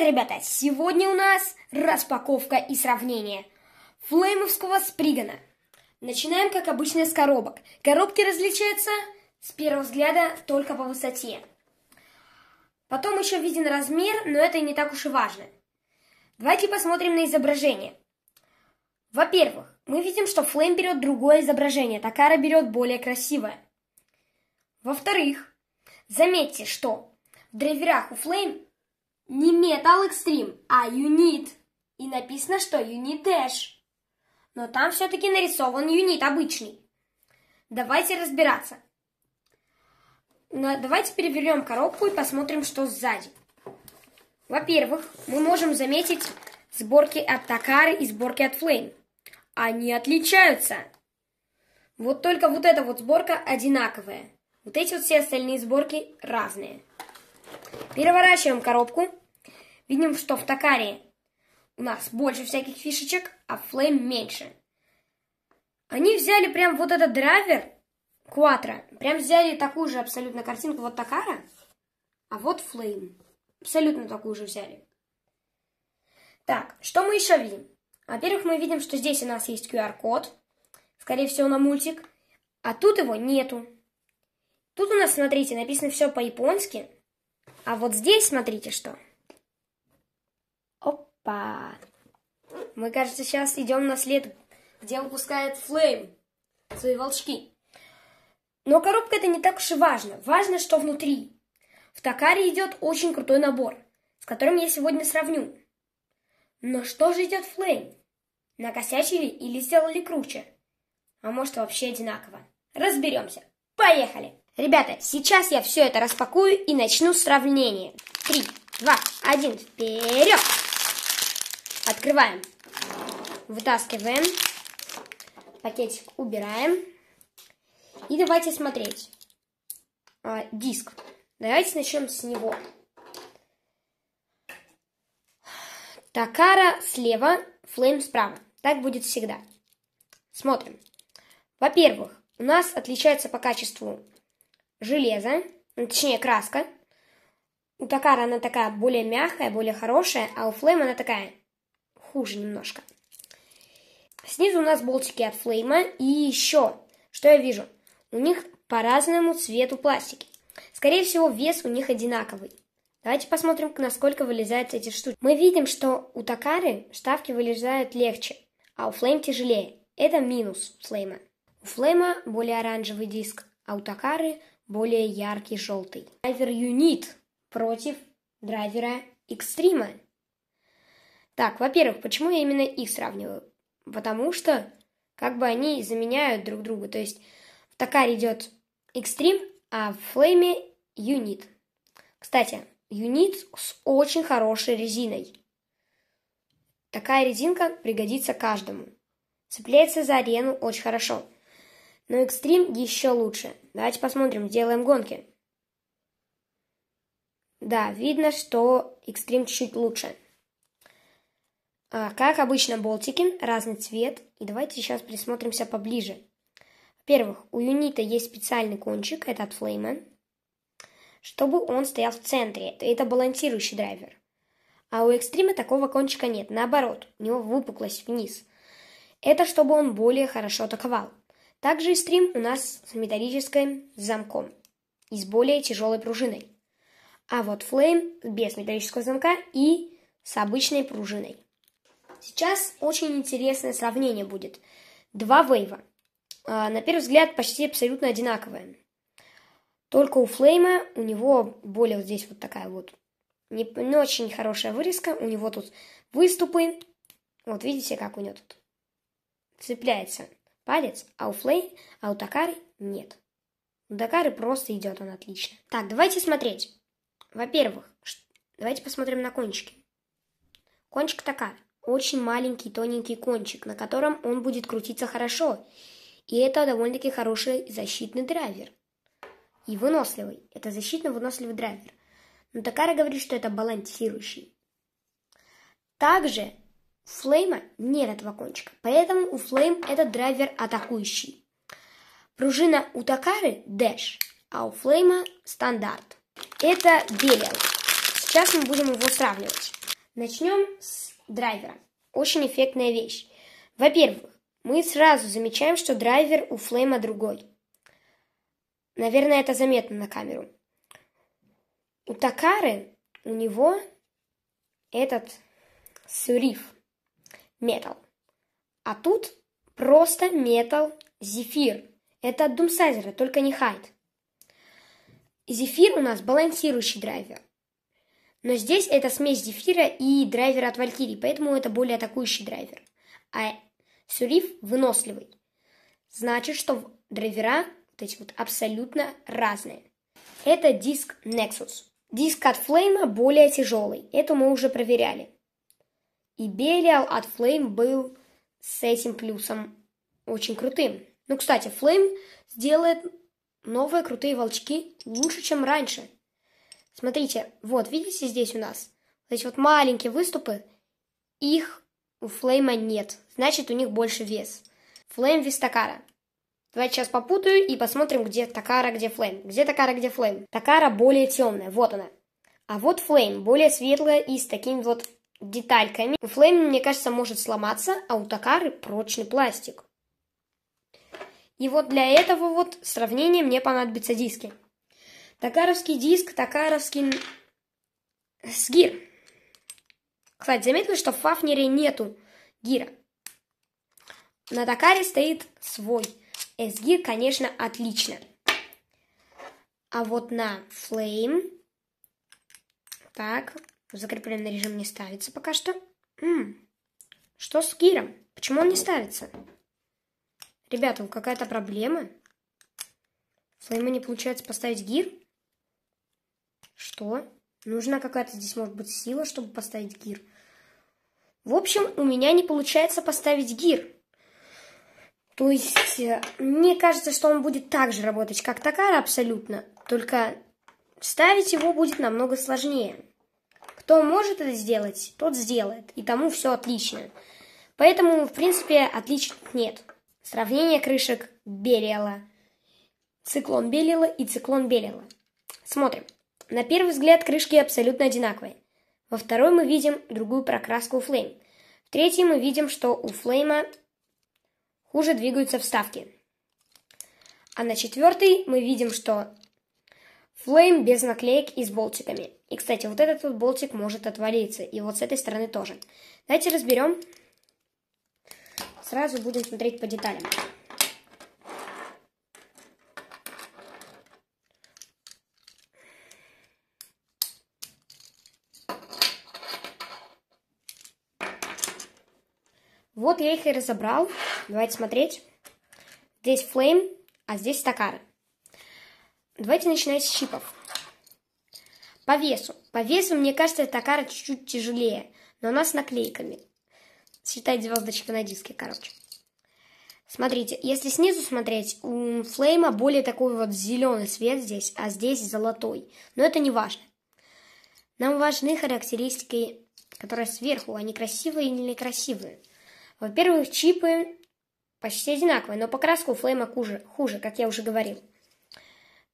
Привет, ребята! Сегодня у нас распаковка и сравнение флеймовского спригана. Начинаем, как обычно, с коробок. Коробки различаются с первого взгляда только по высоте. Потом еще виден размер, но это не так уж и важно. Давайте посмотрим на изображение. Во-первых, мы видим, что Флейм берет другое изображение, Такара берет более красивое. Во-вторых, заметьте, что в драйверах у Флейм не Metal Extreme, а Unit. И написано, что Unit Dash. Но там все-таки нарисован юнит обычный. Давайте разбираться. Но давайте перевернем коробку и посмотрим, что сзади. Во-первых, мы можем заметить сборки от Такары и сборки от Flame. Они отличаются. Вот только вот эта вот сборка одинаковая. Вот эти вот все остальные сборки разные. Переворачиваем коробку. Видим, что в Токаре у нас больше всяких фишечек, а Flame меньше. Они взяли прям вот этот драйвер Quattro, Прям взяли такую же абсолютно картинку вот Такара, а вот Flame Абсолютно такую же взяли. Так, что мы еще видим? Во-первых, мы видим, что здесь у нас есть QR-код, скорее всего, на мультик, а тут его нету. Тут у нас, смотрите, написано все по-японски, а вот здесь, смотрите, что – Опа. Мы, кажется, сейчас идем на след, где выпускает Флейм свои волчки. Но коробка это не так уж и важно. Важно, что внутри. В такаре идет очень крутой набор, с которым я сегодня сравню. Но что же идет Флейм? Накосячили или сделали круче? А может вообще одинаково? Разберемся. Поехали! Ребята, сейчас я все это распакую и начну сравнение. Три, два, один, вперед! Открываем. Вытаскиваем. Пакетик убираем. И давайте смотреть. А, диск. Давайте начнем с него. Такара слева, флейм справа. Так будет всегда. Смотрим. Во-первых, у нас отличается по качеству железо, ну, точнее краска. У Такара она такая более мягкая, более хорошая, а у Флейма она такая хуже немножко. Снизу у нас болтики от флейма. И еще, что я вижу? У них по-разному цвету пластики. Скорее всего, вес у них одинаковый. Давайте посмотрим, насколько вылезают эти штуки. Мы видим, что у Токары вставки вылезают легче, а у Флейм тяжелее. Это минус Флейма. У Флейма более оранжевый диск, а у Токары более яркий желтый. Драйвер Юнит против драйвера Экстрима. Так, во-первых, почему я именно их сравниваю? Потому что как бы они заменяют друг друга. То есть в Токаре идет экстрим, а в Флейме юнит. Кстати, юнит с очень хорошей резиной. Такая резинка пригодится каждому. Цепляется за арену очень хорошо. Но экстрим еще лучше. Давайте посмотрим, сделаем гонки. Да, видно, что экстрим чуть лучше. А, как обычно, болтики, разный цвет. И давайте сейчас присмотримся поближе. Во-первых, у юнита есть специальный кончик, это от флейма, чтобы он стоял в центре. Это балансирующий драйвер. А у экстрима такого кончика нет. Наоборот, у него выпуклость вниз. Это чтобы он более хорошо атаковал. Также экстрим у нас с металлическим замком и с более тяжелой пружиной. А вот флейм без металлического замка и с обычной пружиной. Сейчас очень интересное сравнение будет. Два вейва. А, на первый взгляд почти абсолютно одинаковые. Только у Флейма у него более вот здесь вот такая вот не, не очень хорошая вырезка. У него тут выступы. Вот видите, как у него тут цепляется палец, а у Флей, а у Такары нет. У Такары просто идет он отлично. Так, давайте смотреть. Во-первых, давайте посмотрим на кончики. Кончик Такары очень маленький тоненький кончик, на котором он будет крутиться хорошо. И это довольно-таки хороший защитный драйвер. И выносливый. Это защитно-выносливый драйвер. Но Такара говорит, что это балансирующий. Также у Флейма нет этого кончика, поэтому у Флейм этот драйвер атакующий. Пружина у Такары – дэш, а у Флейма – стандарт. Это Белиал. Сейчас мы будем его сравнивать. Начнем с драйвера. Очень эффектная вещь. Во-первых, мы сразу замечаем, что драйвер у флейма другой. Наверное, это заметно на камеру. У Такары у него этот суриф метал. А тут просто метал зефир. Это от Думсайзера, только не хайт. Зефир у нас балансирующий драйвер. Но здесь это смесь зефира и драйвера от Валькирии, поэтому это более атакующий драйвер. А Сюриф выносливый. Значит, что драйвера вот эти вот абсолютно разные. Это диск Nexus. Диск от Флейма более тяжелый. Это мы уже проверяли. И Белиал от Флейм был с этим плюсом очень крутым. Ну, кстати, Флейм сделает новые крутые волчки лучше, чем раньше. Смотрите, вот, видите здесь у нас? значит вот маленькие выступы, их у флейма нет. Значит, у них больше вес. Флейм вес Такара. Давайте сейчас попутаю и посмотрим, где Такара, где Флейм. Где Такара, где Флейм? Такара более темная, вот она. А вот Флейм, более светлая и с такими вот детальками. У Флейм, мне кажется, может сломаться, а у Такары прочный пластик. И вот для этого вот сравнения мне понадобятся диски. Такаровский диск, Такаровский с гир. Кстати, заметили, что в Фафнере нету гира. На Такаре стоит свой. Эсгир, конечно, отлично. А вот на Флейм, Так, закрепленный режим не ставится пока что. М -м, что с гиром? Почему он не ставится? Ребята, какая-то проблема. Флейма не получается поставить гир? Что? Нужна какая-то здесь, может быть, сила, чтобы поставить гир. В общем, у меня не получается поставить гир. То есть, э, мне кажется, что он будет так же работать, как такая абсолютно, только ставить его будет намного сложнее. Кто может это сделать, тот сделает, и тому все отлично. Поэтому, в принципе, отличий нет. Сравнение крышек Бериала. Циклон Белила и циклон Белила. Смотрим. На первый взгляд крышки абсолютно одинаковые. Во второй мы видим другую прокраску у Flame. В третьей мы видим, что у Flame хуже двигаются вставки. А на четвертой мы видим, что Flame без наклеек и с болтиками. И, кстати, вот этот вот болтик может отвалиться. И вот с этой стороны тоже. Давайте разберем. Сразу будем смотреть по деталям. Вот я их и разобрал. Давайте смотреть. Здесь Flame, а здесь стакары. Давайте начинать с чипов. По весу. По весу, мне кажется, токара чуть-чуть тяжелее, но она с наклейками. Считать звездочка на диске, короче. Смотрите, если снизу смотреть, у Флейма более такой вот зеленый свет здесь, а здесь золотой. Но это не важно. Нам важны характеристики, которые сверху, они красивые или некрасивые. Во-первых, чипы почти одинаковые, но покраска у Флейма хуже, хуже, как я уже говорил.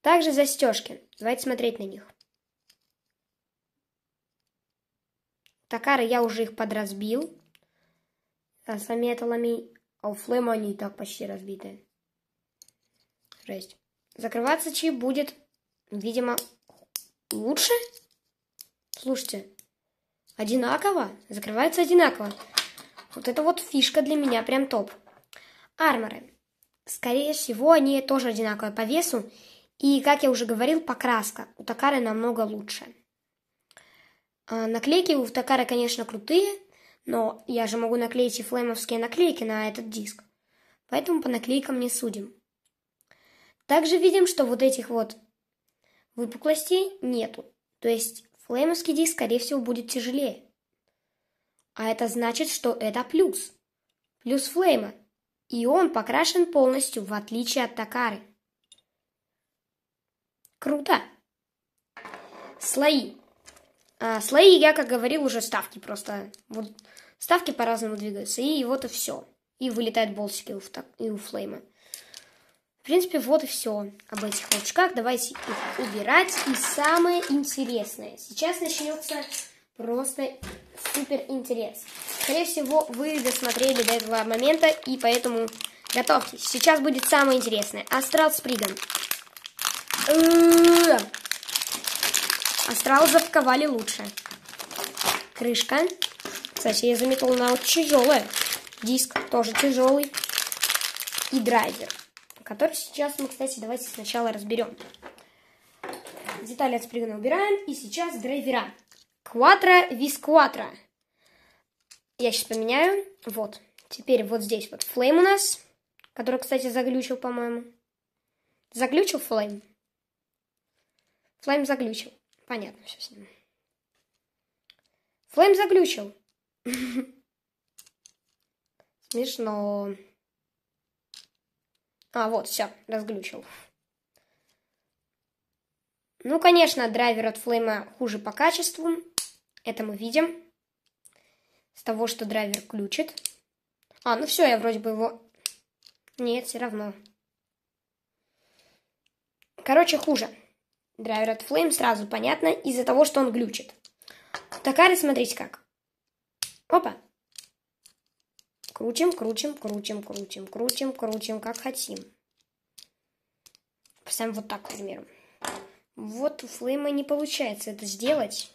Также застежки. Давайте смотреть на них. Токары я уже их подразбил. А с металлами. А у Флейма они и так почти разбитые. Жесть. Закрываться чип будет, видимо, лучше. Слушайте, одинаково. Закрывается одинаково. Вот это вот фишка для меня прям топ. Арморы. Скорее всего, они тоже одинаковые по весу. И, как я уже говорил, покраска у Токары намного лучше. А наклейки у Токары, конечно, крутые, но я же могу наклеить и флеймовские наклейки на этот диск. Поэтому по наклейкам не судим. Также видим, что вот этих вот выпуклостей нету. То есть флеймовский диск, скорее всего, будет тяжелее. А это значит, что это плюс. Плюс флейма. И он покрашен полностью, в отличие от Такары. Круто. Слои. А, слои, я, как говорил, уже ставки просто. Вот ставки по-разному двигаются. И вот и все. И вылетают болтики у, и у флейма. В принципе, вот и все об этих волчках. Давайте их убирать. И самое интересное. Сейчас начнется просто супер интерес. Скорее всего, вы досмотрели до этого момента, и поэтому готовьтесь. Сейчас будет самое интересное. Астрал с Пригом. Астрал завковали лучше. Крышка. Кстати, я заметила, она вот тяжелая. Диск тоже тяжелый. И драйвер, который сейчас мы, кстати, давайте сначала разберем. Детали от сприга убираем. И сейчас драйвера. Кватро вискватро. Я сейчас поменяю. Вот. Теперь вот здесь вот флейм у нас, который, кстати, заглючил, по-моему. Заглючил флейм? Флейм заглючил. Понятно все с ним. Флейм заглючил. Смешно. А, вот, все, разглючил. Ну, конечно, драйвер от флейма хуже по качеству, это мы видим с того, что драйвер ключит. А, ну все, я вроде бы его... Нет, все равно. Короче, хуже. Драйвер от Flame сразу понятно из-за того, что он глючит. Токари, смотрите как. Опа. Крутим, крутим, крутим, крутим, крутим, крутим, как хотим. Поставим вот так, к примеру. Вот у Флейма не получается это сделать.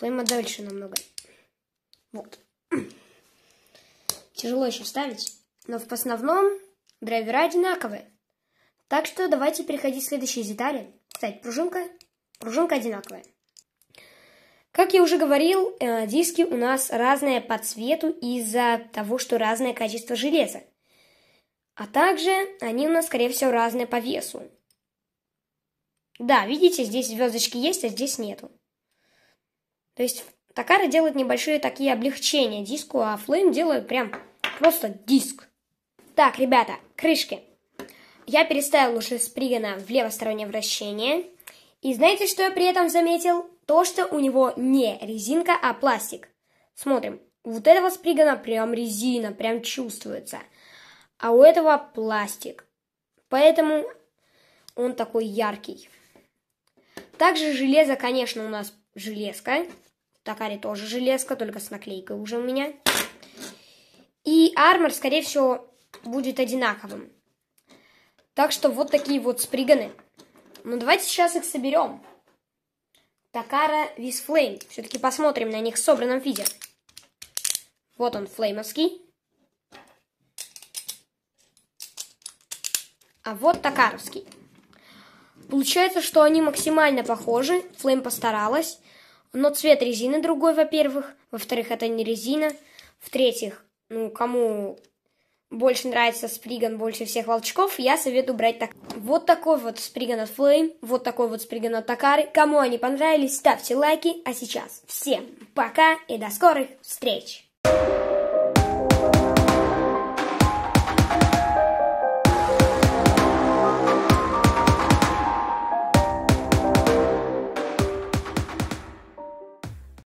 Своим дальше намного. Вот. Тяжело еще ставить. Но в основном драйвера одинаковые. Так что давайте переходить к следующей детали. Кстати, пружинка. Пружинка одинаковая. Как я уже говорил, э, диски у нас разные по цвету из-за того, что разное качество железа. А также они у нас, скорее всего, разные по весу. Да, видите, здесь звездочки есть, а здесь нету. То есть Такара делает небольшие такие облегчения диску, а Флейм делает прям просто диск. Так, ребята, крышки. Я переставил уже Спригана в левостороннее вращение. И знаете, что я при этом заметил? То, что у него не резинка, а пластик. Смотрим. Вот этого Спригана прям резина, прям чувствуется. А у этого пластик. Поэтому он такой яркий. Также железо, конечно, у нас железка. Такари тоже железка, только с наклейкой уже у меня. И армор, скорее всего, будет одинаковым. Так что вот такие вот сприганы. Ну, давайте сейчас их соберем. Такара with Flame. Все-таки посмотрим на них в собранном виде. Вот он, флеймовский. А вот такаровский. Получается, что они максимально похожи. Флейм постаралась. Но цвет резины другой, во-первых. Во-вторых, это не резина. В-третьих, ну, кому больше нравится Сприган больше всех волчков, я советую брать так. Вот такой вот Сприган от Flame, вот такой вот Сприган от Такары. Кому они понравились, ставьте лайки. А сейчас всем пока и до скорых встреч! thank you